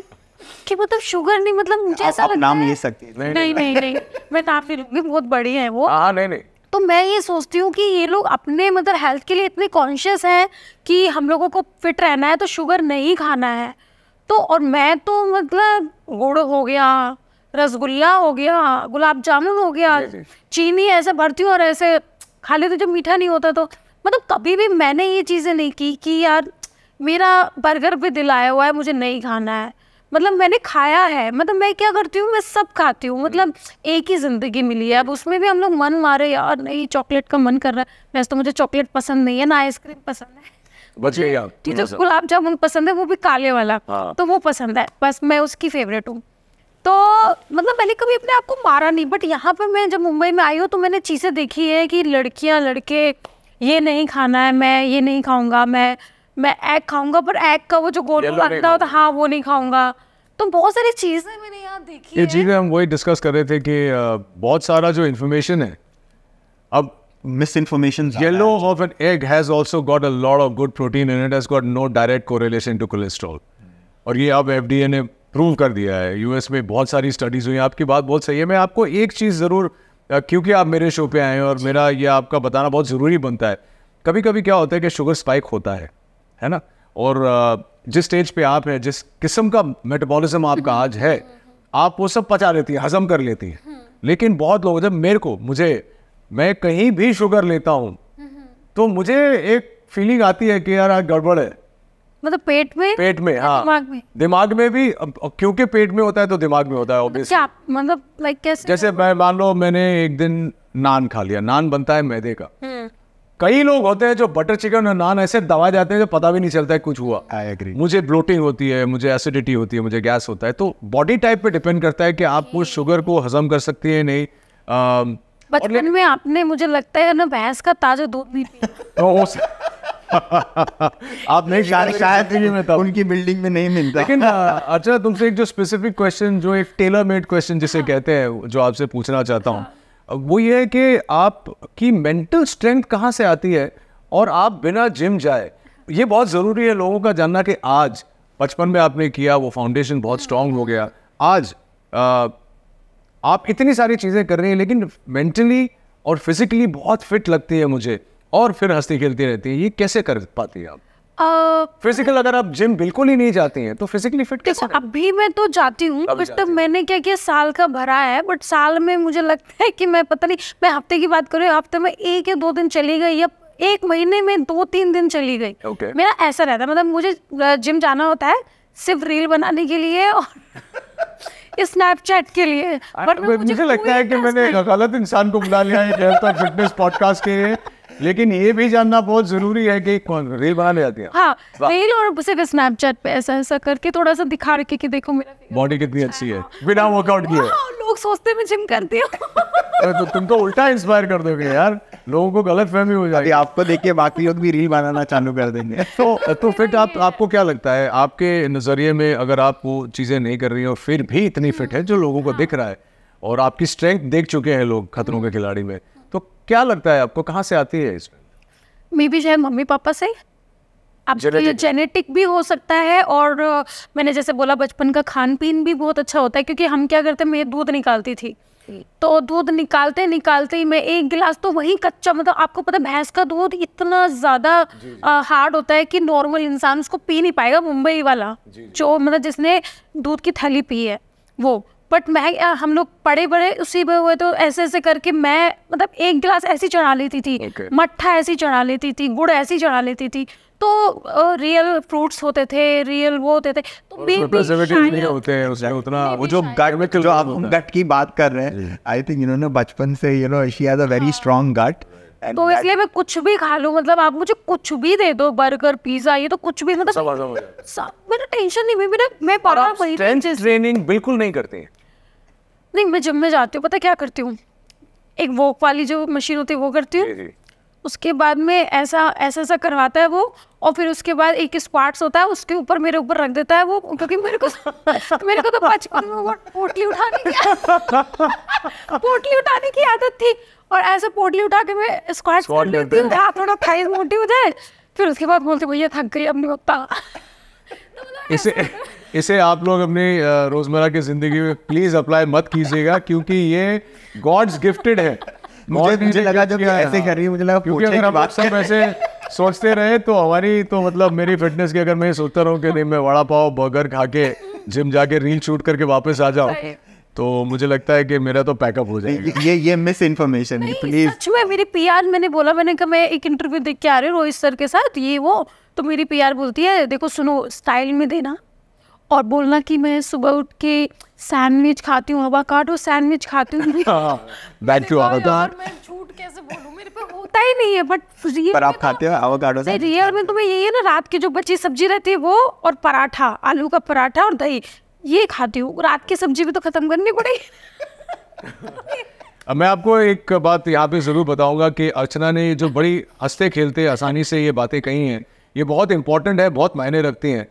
S2: कि मतलब शुगर नहीं मतलब मुझे ऐसा लगता नाम ले सकती नहीं नहीं नहीं, नहीं, मैं नाम नहीं लूंगी बहुत बड़ी है वो हाँ नहीं नहीं तो मैं ये सोचती हूँ कि ये लोग अपने मतलब हेल्थ के लिए इतने कॉन्शियस हैं कि हम लोगों को फिट रहना है तो शुगर नहीं खाना है तो और मैं तो मतलब गुड़ हो गया रसगुल्ला हो गया गुलाब जामुन हो गया चीनी ऐसे भरती हूँ और ऐसे खा लेते जब मीठा नहीं होता तो मतलब कभी भी मैंने ये चीज़ें नहीं की कि यार मेरा बर्गर भी दिलाया हुआ है मुझे नहीं खाना है मतलब मैंने खाया है मतलब मैं क्या करती हूँ मैं सब खाती हूँ मतलब हम्म। एक ही ज़िंदगी मिली है अब उसमें भी हम लोग मन मारे यार नहीं चॉकलेट का मन कर रहा है वैसे तो मुझे चॉकलेट पसंद नहीं है ना आइसक्रीम पसंद है
S1: बचिए गुलाब
S2: जामुन पसंद है वो भी काले वाला हाँ। तो वो पसंद है बस मैं उसकी फेवरेट हूँ तो मतलब मैंने कभी अपने आप को मारा नहीं बट यहाँ पर मैं जब मुंबई में आई हूँ तो मैंने चीज़ें देखी है कि लड़कियाँ लड़के ये नहीं खाना है मैं ये नहीं खाऊंगा मैं मैं एग खाऊंगा पर एग का वो जो गोल लगता होता हाँ वो नहीं खाऊंगा तो बहुत सारी चीज़ें मैंने यहाँ
S1: देखी ये चीज़ें हम वही डिस्कस कर रहे थे कि बहुत सारा जो इन्फॉर्मेशन है अब misinformation yellow of an egg has also got a lot of good protein and it has got no direct correlation to cholesterol और ये अब एफ ने प्रूव कर दिया है यूएस में बहुत सारी स्टडीज़ हुई आपकी बात बहुत सही है मैं आपको एक चीज़ ज़रूर क्योंकि आप मेरे शो पे आए हैं और मेरा ये आपका बताना बहुत ज़रूरी बनता है कभी कभी क्या होता है कि शुगर स्पाइक होता है है ना और जिस स्टेज पे आप हैं जिस किस्म का मेटाबॉलिज्म आपका हम्म। आज है आप वो सब पचा लेती हैं हजम कर लेती है हम्म। लेकिन बहुत लोग जब मेरे को मुझे मैं कहीं भी शुगर लेता हूँ हम्म। तो मुझे एक फीलिंग आती है कि यार आज गड़बड़ है
S2: मतलब पेट में
S1: पेट में हाँ दिमाग में दिमाग में भी क्योंकि पेट में होता है तो दिमाग में होता है ऑब्वियसली क्या
S2: मतलब लाइक कैसे
S1: जैसे मैं मान लो मैंने एक दिन नान खा लिया नान बनता है मैदे का हम्म। कई लोग होते हैं जो बटर चिकन और नान ऐसे दबा जाते हैं जो पता भी नहीं चलता है कुछ हुआ आई एग्री मुझे ब्लोटिंग होती है मुझे एसिडिटी होती है मुझे गैस होता है तो बॉडी टाइप पे डिपेंड करता है कि आप वो शुगर को हजम कर सकती है नहीं
S2: बचपन में आपने मुझे लगता है ना भैंस का ताजा दूध भी
S3: आप नहीं शायद में मिलता उनकी बिल्डिंग में नहीं मिलता लेकिन
S1: हाँ, अच्छा तुमसे एक जो स्पेसिफिक क्वेश्चन जो एक टेलर मेड क्वेश्चन जिसे हाँ। कहते हैं जो आपसे पूछना चाहता हूँ वो ये है कि आपकी मेंटल स्ट्रेंथ कहाँ से आती है और आप बिना जिम जाए ये बहुत ज़रूरी है लोगों का जानना कि आज बचपन में आपने किया वो फाउंडेशन बहुत स्ट्रांग हाँ। हो गया आज आ, आप इतनी सारी चीज़ें कर रहे हैं लेकिन मेंटली और फिजिकली बहुत फिट लगती है मुझे और फिर हंसती खेलती रहती है ये कैसे कर पाती है आप फिजिकल uh, अगर आप जिम बिल्कुल ही नहीं जाती हैं तो फिजिकली
S2: फिट कैसे अभी मैं तो जाती हूँ कुछ तो मैंने क्या किया साल का भरा है बट साल में मुझे लगता है कि मैं पता नहीं मैं हफ्ते की बात करूँ हफ्ते में एक या दो दिन चली गई या एक महीने में दो तीन दिन चली गई okay. मेरा ऐसा रहता है मतलब मुझे जिम जाना होता है सिर्फ रील बनाने के लिए और स्नैपचैट के लिए बट मुझे, मुझे लगता है
S1: कि मैंने गलत इंसान को बुला लिया है फिटनेस पॉडकास्ट तो के लिए लेकिन ये भी जानना बहुत जरूरी है कि कौन रील बना ले जाती है
S2: हाँ रील और सिर्फ स्नैपचैट पे ऐसा ऐसा करके थोड़ा सा दिखा रखे कि देखो मेरा
S1: बॉडी कितनी अच्छा अच्छी है बिना वर्कआउट हाँ, किए हाँ, हाँ,
S2: लोग सोचते मैं जिम करती हूँ
S1: तो तुमको तो उल्टा इंस्पायर कर दोगे यार लोगों को गलत फहमी हो जाएगी आपको देख के बाकी लोग भी रील बनाना चालू कर देंगे तो तो फिट आप आपको क्या लगता है आपके नज़रिए में अगर आप वो चीज़ें नहीं कर रही हो फिर भी इतनी फिट है जो लोगों को दिख रहा है और आपकी स्ट्रेंथ देख चुके हैं लोग खतरों के खिलाड़ी में तो क्या लगता है आपको कहाँ से आती है इसमें
S2: मे बी शायद मम्मी पापा से आप तो ये जेनेटिक भी हो सकता है और मैंने जैसे बोला बचपन का खान पीन भी बहुत अच्छा होता है क्योंकि हम क्या करते मैं दूध निकालती थी तो दूध निकालते निकालते ही मैं एक गिलास तो वही कच्चा मतलब आपको पता भैंस का दूध इतना ज़्यादा हार्ड होता है कि नॉर्मल इंसान उसको पी नहीं पाएगा मुंबई वाला जो मतलब जिसने दूध की थैली पी है वो बट मैं हम लोग पड़े बड़े उसी में हुए तो ऐसे ऐसे करके मैं मतलब एक गिलास ऐसी चढ़ा लेती थी okay. मट्ठा ऐसी चढ़ा लेती थी गुड़ ऐसी चढ़ा लेती थी तो रियल फ्रूट्स होते थे रियल वो होते थे तो
S3: नहीं होते हैं उसमें उतना वो जो गट की बात कर रहे हैं आई थिंक इन्होंने बचपन से you know she has a very strong gut तो इसलिए
S2: मैं कुछ भी खा लू मतलब आप मुझे कुछ भी दे दो बर्गर पिज्जा ये तो कुछ भी मतलब समझ समझ मेरा टेंशन नहीं मेरा मैं पढ़ा स्ट्रेंथ
S1: ट्रेनिंग बिल्कुल नहीं करते
S2: नहीं मैं जिम में जाती हूँ पता क्या करती हूँ एक वॉक वाली जो मशीन होती है वो करती हूँ उसके बाद में ऐसा ऐसा ऐसा करवाता है वो और फिर उसके बाद एक स्क्वाट्स होता है उसके ऊपर मेरे ऊपर रख देता है वो क्योंकि मेरे को मेरे को तो बचपन में वो पोटली उठाने की पोटली उठाने की आदत थी और ऐसे पोटली उठा के मैं स्क्वाट कर लेती हूँ हाथ थोड़ा थाइस मोटी हो जाए फिर उसके बाद बोलते भैया थक गई अब नहीं होता
S1: इसे इसे आप लोग अपनी रोजमर्रा की जिंदगी में प्लीज अप्लाई मत कीजिएगा क्योंकि ये गॉड्स गिफ्टेड है मुझे, मुझे लगा जब ऐसे कर रही है मुझे लगा क्योंकि अगर आप सब ऐसे सोचते रहे तो हमारी तो मतलब मेरी फिटनेस की अगर मैं सोचता रहूँ कि नहीं मैं वड़ा पाव बर्गर खा के जिम जाके रील शूट करके वापस आ जाऊँ तो मुझे लगता है कि मेरा तो पैकअप हो जाएगा
S3: ये ये मिस इन्फॉर्मेशन है प्लीज सच
S2: में मेरे पीआर मैंने बोला मैंने कहा मैं एक इंटरव्यू देख के आ रही हूँ रोहित सर के साथ ये वो तो मेरी पीआर बोलती है देखो सुनो स्टाइल में देना और बोलना कि मैं सुबह उठ के सैंडविच खाती हूँ हवा काटो सैंडविच खाती हूँ हाँ,
S3: झूठ कैसे
S2: बोलूँ मेरे पे होता ही नहीं है बट पर आप
S3: तो खाते हो एवोकाडो से
S2: रियल में तुम्हें तो यही है ना रात की जो बची सब्जी रहती है वो और पराठा आलू का पराठा और दही ये खाती हूँ रात की सब्जी भी तो खत्म करनी पड़ेगी
S1: मैं आपको एक बात यहाँ पे ज़रूर बताऊंगा कि अर्चना ने जो बड़ी हंसते खेलते आसानी से ये बातें कही हैं ये बहुत इंपॉर्टेंट है बहुत मायने रखती हैं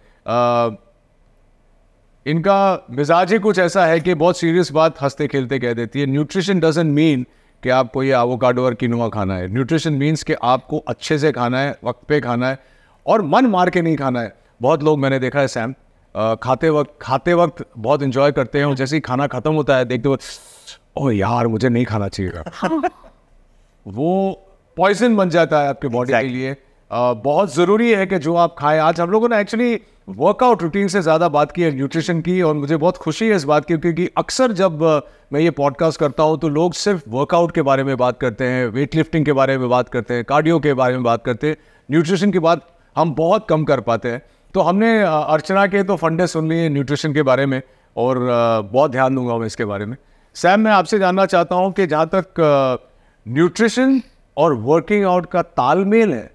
S1: इनका मिजाज ही कुछ ऐसा है कि बहुत सीरियस बात हंसते खेलते कह देती है न्यूट्रिशन डजेंट मीन कि आपको ये आवोकाडो और किनुआ खाना है न्यूट्रिशन मीन्स कि आपको अच्छे से खाना है वक्त पे खाना है और मन मार के नहीं खाना है बहुत लोग मैंने देखा है सैम खाते वक्त खाते वक्त बहुत इंजॉय करते हैं जैसे ही खाना ख़त्म होता है देखते वक्त ओ यार मुझे नहीं खाना चाहिए हाँ। वो पॉइजन बन जाता है आपके बॉडी exactly. के लिए बहुत ज़रूरी है कि जो आप खाएं आज हम लोगों ने एक्चुअली वर्कआउट रूटीन से ज़्यादा बात की है न्यूट्रिशन की और मुझे बहुत खुशी है इस बात की क्योंकि अक्सर जब मैं ये पॉडकास्ट करता हूँ तो लोग सिर्फ वर्कआउट के बारे में बात करते हैं वेट लिफ्टिंग के बारे में बात करते हैं कार्डियो के बारे में बात करते हैं न्यूट्रिशन की बात हम बहुत कम कर पाते हैं तो हमने अर्चना के तो फंडे सुन लिए न्यूट्रिशन के बारे में और बहुत ध्यान दूंगा मैं इसके बारे में सैम मैं आपसे जानना चाहता हूँ कि जहाँ तक न्यूट्रिशन और वर्किंग आउट का तालमेल है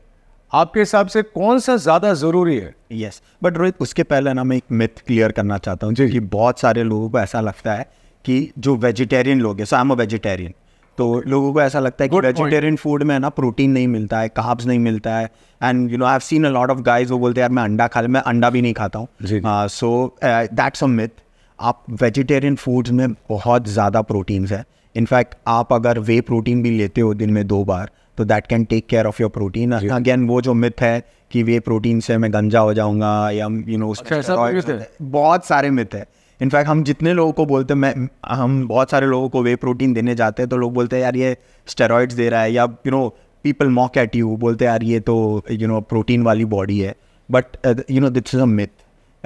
S1: आपके हिसाब से कौन सा ज़्यादा ज़रूरी है यस
S3: बट रोहित उसके पहले ना मैं एक मिथ क्लियर करना चाहता हूँ जी बहुत सारे लोगों को ऐसा लगता है कि जो वेजिटेरियन लोग हैं सो आई एम अ वेजिटेरियन तो लोगों को ऐसा लगता है कि वेजिटेरियन फूड में ना प्रोटीन नहीं मिलता है कार्ब्स नहीं मिलता है and you know I have seen a lot of guys वो बोलते हैं यार मैं अंडा खा मैं अंडा भी नहीं खाता हूँ सो दैट्स अ मिथ आप वेजिटेरियन फूड्स में बहुत ज़्यादा प्रोटीन्स है इनफैक्ट आप अगर वे प्रोटीन भी लेते हो दिन में दो बार तो that can take care of your protein again वो जो मिथ है कि वे प्रोटीन से मैं गंजा हो जाऊंगा या यू नो अच्छा, बहुत सारे मिथ है इनफैक्ट हम जितने लोगों को बोलते हैं मैं हम बहुत सारे लोगों को वे प्रोटीन देने जाते हैं तो लोग बोलते हैं यार ये स्टेरॉइड्स दे रहा है या you know people mock at you बोलते हैं यार ये तो यू नो प्रोटीन वाली बॉडी है but you know this is a myth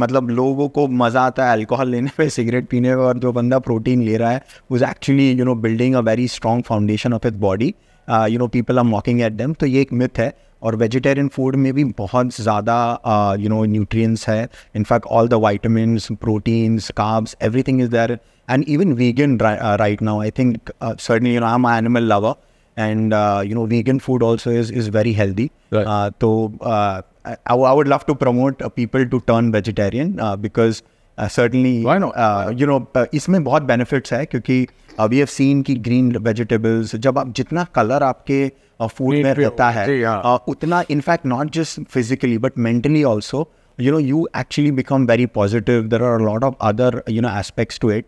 S3: मतलब लोगों को मज़ा आता है अल्कोहल लेने पे सिगरेट पीने पे और जो बंदा प्रोटीन ले रहा है वो is actually you know building a very strong foundation of the body you know people are mocking at them तो ये एक मिथ है और वेजिटेरियन फूड में भी बहुत ज़्यादा यू नो न्यूट्रिएंट्स है in fact all the vitamins proteins carbs everything is there and even vegan right now I think certainly you know I am animal lover and you know vegan food also is is very healthy तो I would love to promote people to turn vegetarian because certainly you know इसमें बहुत benefits है क्योंकि uh, we have seen की green vegetables जब आप जितना colour आपके फूड में रहता है हाँ। उतना in fact not just physically but mentally also you know you actually become very positive there are lot of other you know aspects to it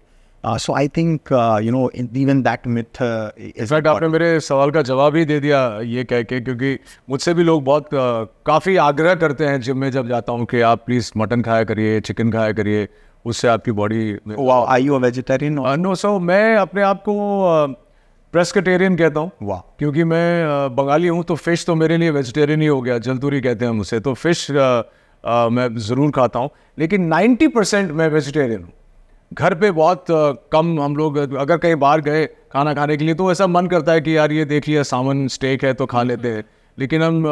S3: so I think you know even that myth even
S1: uh, आपने मेरे सवाल का जवाब ही दे दिया ये कह के क्योंकि मुझसे भी लोग बहुत काफ़ी आग्रह करते हैं जिम में जब जाता हूँ कि आप प्लीज़ मटन खाया करिए चिकन खाया करिए उससे आपकी body I you vegetarian no so मैं अपने आप को प्रेस्कटेरियन uh, कहता हूँ वाह क्योंकि मैं uh, बंगाली हूँ तो फिश तो मेरे लिए वेजिटेरियन ही हो गया जलतूरी कहते हैं हम उसे तो फिश आ, आ, मैं ज़रूर खाता हूँ लेकिन नाइन्टी परसेंट मैं वेजिटेरियन हूँ घर पे बहुत uh, कम हम लोग अगर कहीं बाहर गए खाना खाने के लिए तो ऐसा मन करता है कि यार ये देख लिया सामन स्टेक है तो खा लेते हैं लेकिन हम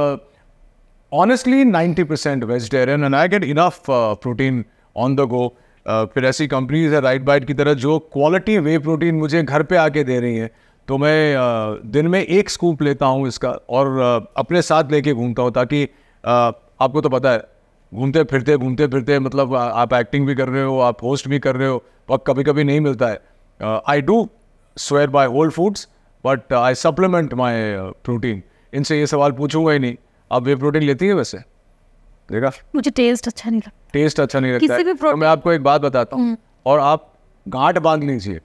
S1: honestly ninety percent vegetarian and I get enough protein on the go फिर ऐसी कंपनीज है राइट बाइट की तरह जो क्वालिटी वे प्रोटीन मुझे घर पे आके दे रही हैं तो मैं दिन में एक स्कूप लेता हूँ इसका और अपने साथ लेके घूमता हूँ ताकि आपको तो पता है घूमते फिरते घूमते फिरते मतलब आप एक्टिंग भी कर रहे हो आप होस्ट भी कर रहे हो और कभी कभी नहीं मिलता है I do swear by whole foods but I supplement my protein इनसे ये सवाल पूछूंगा ही नहीं आप वे प्रोटीन लेती है वैसे देखा
S2: मुझे टेस्ट अच्छा नहीं लगता
S1: टेस्ट अच्छा नहीं लगता किसी भी तो मैं आपको एक बात बताता हूँ हम्म। और आप गांठ बांध लीजिए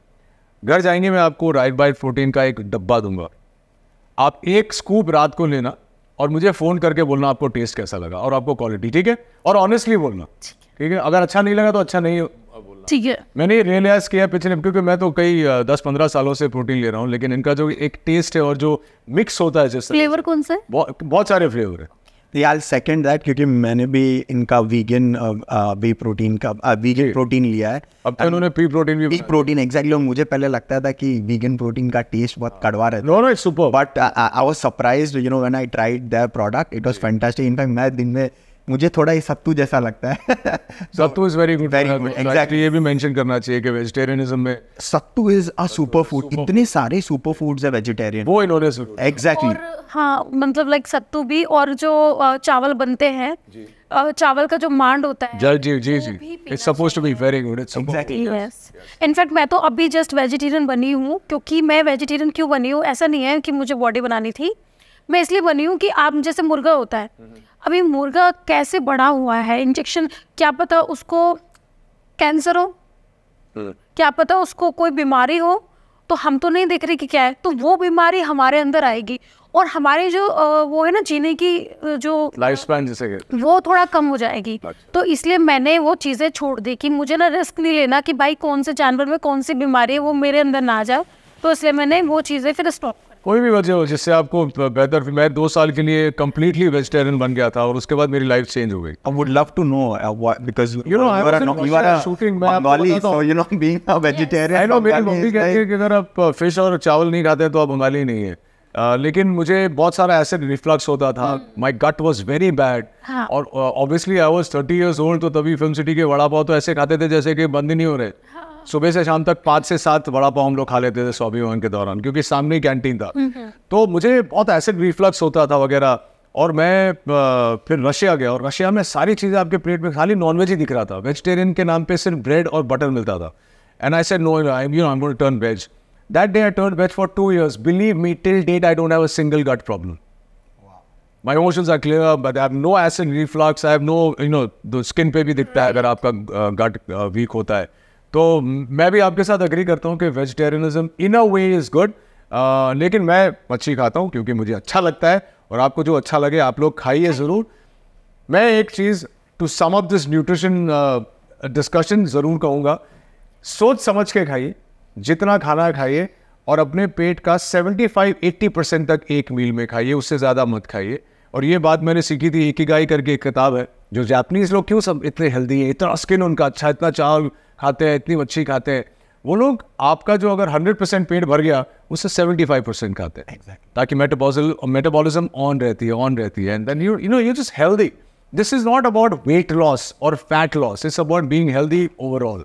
S1: घर जाएंगे मैं आपको राइट बाइट प्रोटीन का एक डब्बा दूंगा आप एक स्कूप रात को लेना और मुझे फ़ोन करके बोलना आपको टेस्ट कैसा लगा और आपको क्वालिटी ठीक है और ऑनेस्टली बोलना ठीक है अगर अच्छा नहीं लगा तो अच्छा नहीं ठीक है मैंने रियलाइज किया पिछले क्योंकि मैं तो कई दस पंद्रह सालों से प्रोटीन ले रहा हूँ लेकिन इनका जो एक टेस्ट है और जो मिक्स होता है जैसे फ्लेवर कौन सा है बहुत सारे फ्लेवर
S3: है या आई सेकंड दैट क्योंकि मैंने भी इनका वीगन बी प्रोटीन का वीगन प्रोटीन लिया है अब तो उन्होंने पी प्रोटीन भी पी प्रोटीन एग्जैक्टली exactly, मुझे पहले लगता था कि वीगन प्रोटीन का टेस्ट बहुत कड़वा रहता है no no it's super but I was surprised you know when I tried their product it was fantastic in fact मैं दिन में मुझे थोड़ा ये सत्तू जैसा लगता है
S1: sattu is very good
S3: exactly ये भी मेंशन करना चाहिए कि वेजिटेरियनिज्म में sattu is a super food इतने सारे सुपर फूड्स हैं वेजिटेरियन वो इन्होंने एग्जैक्टली
S2: हाँ मतलब लाइक सत्तू भी और जो चावल बनते हैं चावल का जो मांड होता है
S3: जी जी जी it's
S1: supposed to be very good it's exactly
S2: yes in fact मैं तो अभी जस्ट वेजिटेरियन बनी हूँ क्योंकि मैं वेजिटेरियन क्यों बनी हूँ ऐसा नहीं है कि मुझे बॉडी बनानी थी मैं इसलिए बनी हूँ कि आप जैसे मुर्गा होता है हम्म, हम्म। अभी मुर्गा कैसे बड़ा हुआ है इंजेक्शन क्या पता उसको कैंसर हो हम्म। क्या पता उसको कोई बीमारी हो तो हम तो नहीं देख रहे कि क्या है तो वो बीमारी हमारे अंदर आएगी और हमारे जो वो है ना जीने की जो
S1: लाइफ स्पैन जिसे
S2: वो थोड़ा कम हो जाएगी अच्छा। तो इसलिए मैंने वो चीज़ें छोड़ दी कि मुझे ना रिस्क नहीं लेना कि भाई कौन से जानवर में कौन सी बीमारी है वो मेरे अंदर ना आ जाए तो इसलिए मैंने वो चीज़ें फिर स्टॉप
S1: कोई भी वजह हो जिससे आपको बेहतर मैं दो साल के लिए कम्प्लीटली वेजिटेरियन बन गया था और उसके बाद मेरी लाइफ चेंज हो गई I would love to know because you know I are shooting being a vegetarian I know मेरी मम्मी कहती है कि अगर आप फिश और चावल नहीं खाते तो आप बंगाली नहीं है Uh, लेकिन मुझे बहुत सारा ऐसे रिफ्लक्स होता था my gut was very bad और obviously I was thirty years old तो तभी फिल्म सिटी के वड़ा पाव तो ऐसे खाते थे जैसे कि बंद ही नहीं हो रहे हाँ। सुबह से शाम तक पाँच से सात वड़ा पाव हम लोग खा लेते थे स्वाभिमान के दौरान क्योंकि सामने ही कैंटीन था तो मुझे बहुत एसिड रिफ्लक्स होता था वगैरह और मैं फिर रशिया गया और रशिया में सारी चीज़ें आपके प्लेट में खाली नॉनवेज ही दिख रहा था वेजिटेरियन के नाम पे सिर्फ ब्रेड और बटर मिलता था and I said no I you know I going turn veg that day I turn veg for two years believe me till date I don't have a single gut problem my emotions are clear but I have no acid reflux I have no you know skin पे भी दिखता है अगर आपका गट week होता है तो मैं भी आपके साथ अग्री करता हूँ कि vegetarianism in a way is good लेकिन मैं मच्छी खाता हूँ क्योंकि मुझे अच्छा लगता है और आपको जो अच्छा लगे आप लोग खाइए ज़रूर मैं एक चीज़ to sum up this nutrition discussion ज़रूर कहूँगा सोच समझ के खाइए जितना खाना खाइए और अपने पेट का 75-80 परसेंट तक एक मील में खाइए उससे ज़्यादा मत खाइए और ये बात मैंने सीखी थी एक इकिगाई करके एक किताब है जो जापनीज़ लोग क्यों सब इतने हेल्दी हैं इतना स्किन उनका अच्छा इतना चावल खाते हैं इतनी मच्छी खाते हैं वो लोग आपका जो अगर 100 परसेंट पेट भर गया उससे 75 परसेंट खाते हैं exactly. ताकि मेटाबॉजल मेटाबॉलिज्म ऑन रहती है ऑन रहती है and then you you know you just healthy this is not about weight loss और fat loss it's about being healthy
S3: overall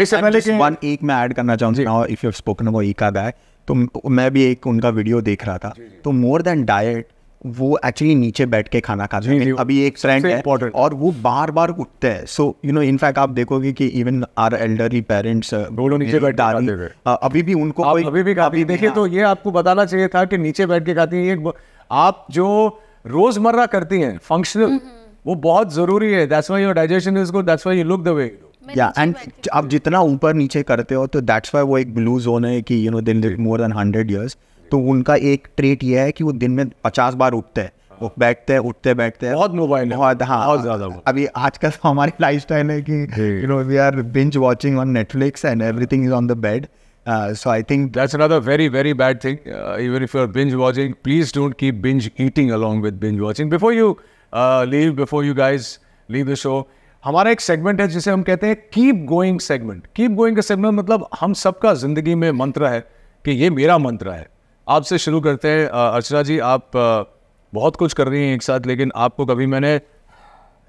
S3: इससे पहले कि वन एक मैं ऐड करना चाहूँगा if you have spoken about ikigai तो मैं भी एक उनका वीडियो देख रहा था तो मोर देन डाइट वो एक्चुअली नीचे बैठ के खाना खाते हैं अभी एक ट्रेंड है important. और वो बार बार उठते हैं सो यू नो इनफैक्ट आप देखोगे कि इवन आर एल्डरली पेरेंट्स नीचे बैठ डाल uh, अभी भी उनको अभी, अभी भी खाती देखिए हाँ। तो ये आपको बताना चाहिए था कि नीचे बैठ के खाती है आप जो रोजमर्रा
S1: करती हैं फंक्शनल हम्म। वो बहुत जरूरी है that's why your digestion is good that's why you look the way
S3: या एंड आप जितना ऊपर नीचे करते हो तो दैट्स व्हाई वो एक ब्लू जोन है कि you know they more than hundred years तो उनका एक ट्रेट यह है कि वो दिन में पचास बार उठते हैं वो बैठते हैं उठते बैठते हैं बहुत मोबाइल है बहुत हाँ बहुत ज़्यादा अभी आज का तो हमारी लाइफ स्टाइल है कि you know we are binge watching on Netflix and everything is on the bed so I think that's that's another
S1: very very bad thing. Uh, even if you're binge watching, please don't keep binge eating along with binge watching. Before you uh, leave, before you guys leave the हमारा एक segment है जिसे हम कहते हैं keep going segment keep going का segment मतलब हम सबका जिंदगी में मंत्र है कि ये मेरा मंत्र है आपसे शुरू करते हैं अर्चना जी आप बहुत कुछ कर रही हैं एक साथ लेकिन आपको कभी मैंने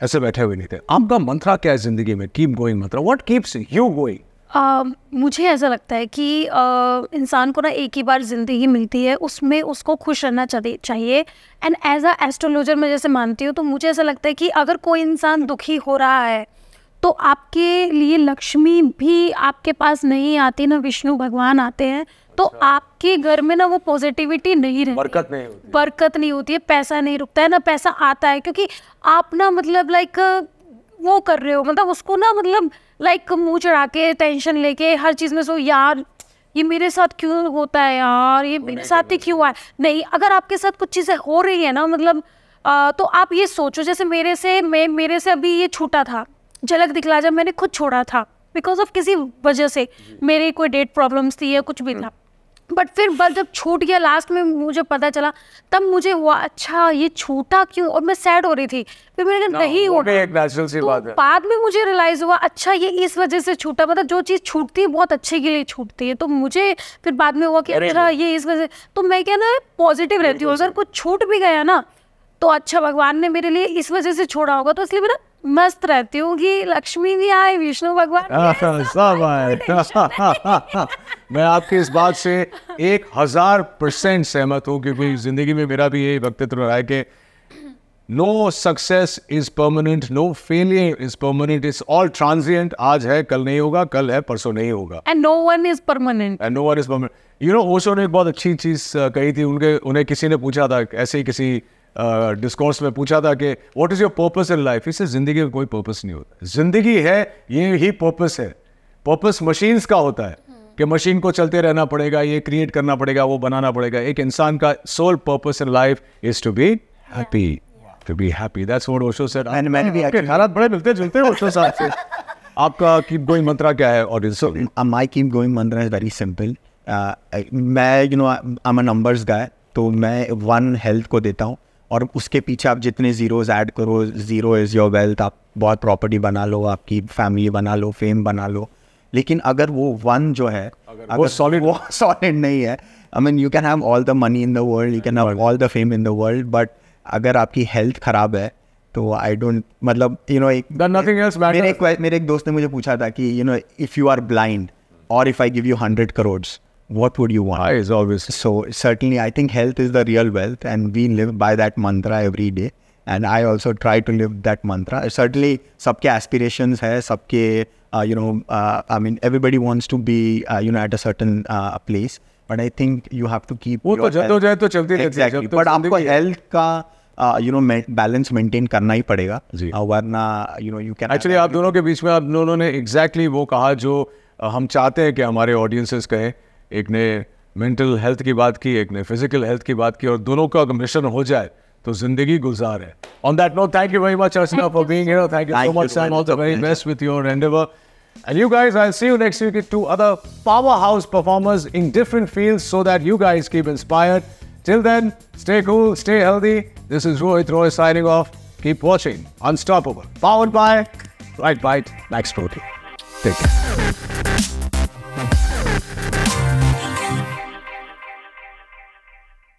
S1: ऐसे बैठे हुए नहीं थे आपका मंत्रा क्या है ज़िंदगी में keep going mantra what keeps you going
S2: Uh, मुझे ऐसा लगता है कि uh, इंसान को ना एक ही बार ज़िंदगी मिलती है उसमें उसको खुश रहना चाहिए एंड एज अ एस्ट्रोलॉजर मैं जैसे मानती हूँ तो मुझे ऐसा लगता है कि अगर कोई इंसान दुखी हो रहा है तो आपके लिए लक्ष्मी भी आपके पास नहीं आती ना विष्णु भगवान आते हैं तो अच्छा। आपके घर में ना वो पॉजिटिविटी नहीं रहती बरकत नहीं होती बरकत नहीं होती है पैसा नहीं रुकता है ना पैसा आता है क्योंकि आप ना मतलब लाइक वो कर रहे हो मतलब उसको ना मतलब लाइक मुंह चढ़ा के टेंशन लेके हर चीज़ में सो यार ये मेरे साथ क्यों होता है यार ये मेरे साथ ही क्यों आए है नहीं अगर आपके साथ कुछ चीज़ें हो रही है ना मतलब आ, तो आप ये सोचो जैसे मेरे से मैं मेरे से अभी ये छूटा था झलक दिखला जब मैंने खुद छोड़ा था बिकॉज ऑफ किसी वजह से मेरी कोई डेट प्रॉब्लम्स थी या कुछ भी हम्म। था बट फिर बल जब छूट गया लास्ट में मुझे पता चला तब मुझे हुआ अच्छा ये छूटा क्यों और मैं सैड हो रही थी फिर मैंने कहा नहीं हो एक नेचुरल सी तो बात है बाद में मुझे रियलाइज हुआ अच्छा ये इस वजह से छूटा मतलब जो चीज़ छूटती है बहुत अच्छे के लिए छूटती है तो मुझे फिर बाद में हुआ कि अच्छा ये इस वजह तो मैं क्या ना पॉजिटिव रहती हूँ अगर कुछ छूट भी गया ना तो अच्छा भगवान ने मेरे लिए इस वजह से छोड़ा होगा तो इसलिए मेरा मस्त रहती हूँ कि लक्ष्मी भी आए विष्णु
S1: भगवान सब आए मैं आपकी इस बात से एक हजार परसेंट सहमत हूँ क्योंकि जिंदगी में मेरा भी यही वक्तित्व रहा है कि no success is permanent no failure is permanent is all transient आज है कल नहीं होगा कल है परसों नहीं होगा
S2: and no one is permanent
S1: and no one is permanent you know Osho ने एक बहुत अच्छी चीज कही थी उनके उन्हें किसी ने पूछा था ऐसे ही किसी डिस्कोर्स uh, में पूछा था कि what is your purpose in life इसे ज़िंदगी में कोई पर्पस नहीं होता ज़िंदगी है ये ही पर्पस है पर्पस मशीन्स का होता है कि मशीन को चलते रहना पड़ेगा ये क्रिएट करना पड़ेगा वो बनाना पड़ेगा एक इंसान का soul purpose in life is to be happy
S3: to be happy that's what Osho said and मैंने भी हालात बड़े मिलते जुलते हैं ओशो साहब से आपका कीप गोइंग मंत्रा क्या है और so my keep going mantra is very simple मैं you know I am a numbers guy तो मैं वन हेल्थ को देता हूँ और उसके पीछे आप जितने ज़ीरोज ऐड करो ज़ीरो इज़ योर वेल्थ आप बहुत प्रॉपर्टी बना लो आपकी फैमिली बना लो फेम बना लो लेकिन अगर वो वन जो है अगर, अगर वो सॉलिड वो सॉलिड नहीं है I mean you can have all the money in the world you can have all the fame in the world but अगर आपकी हेल्थ ख़राब है तो आई डोंट मतलब यू नो एक नथिंग एल्स मेरे एक मेरे एक दोस्त ने मुझे पूछा था कि you know if you are blind और if I give you hundred crores what would you want is always so certainly i think health is the real wealth and we live by that mantra every day and i also try to live that mantra certainly subke aspirations hai subke uh, you know uh, i mean everybody wants to be uh, you know at a certain uh, place but i think you have to keep wo to jab to jaye to chalte exactly. but aapko health ka uh, you know balance maintain करना ही पड़ेगा uh, वरना you know you can
S1: actually आप दोनों के बीच में आप दोनों ने एग्जैक्टली exactly वो कहा जो हम चाहते हैं कि हमारे audiences कहें एक ने मेंटल हेल्थ की बात की एक ने फिजिकल हेल्थ की बात की और दोनों का मिश्रण हो जाए तो जिंदगी गुजार है on that note thank you very much Archana for being here thank you so much and all the very best with your endeavour And you guys, I'll see you next week with two other powerhouse performers in different fields so that you guys keep inspired. Till then, stay cool, stay healthy. This is Rohit Roy signing off. Keep watching Unstoppable, powered by Right Bite Max Protein. Take care.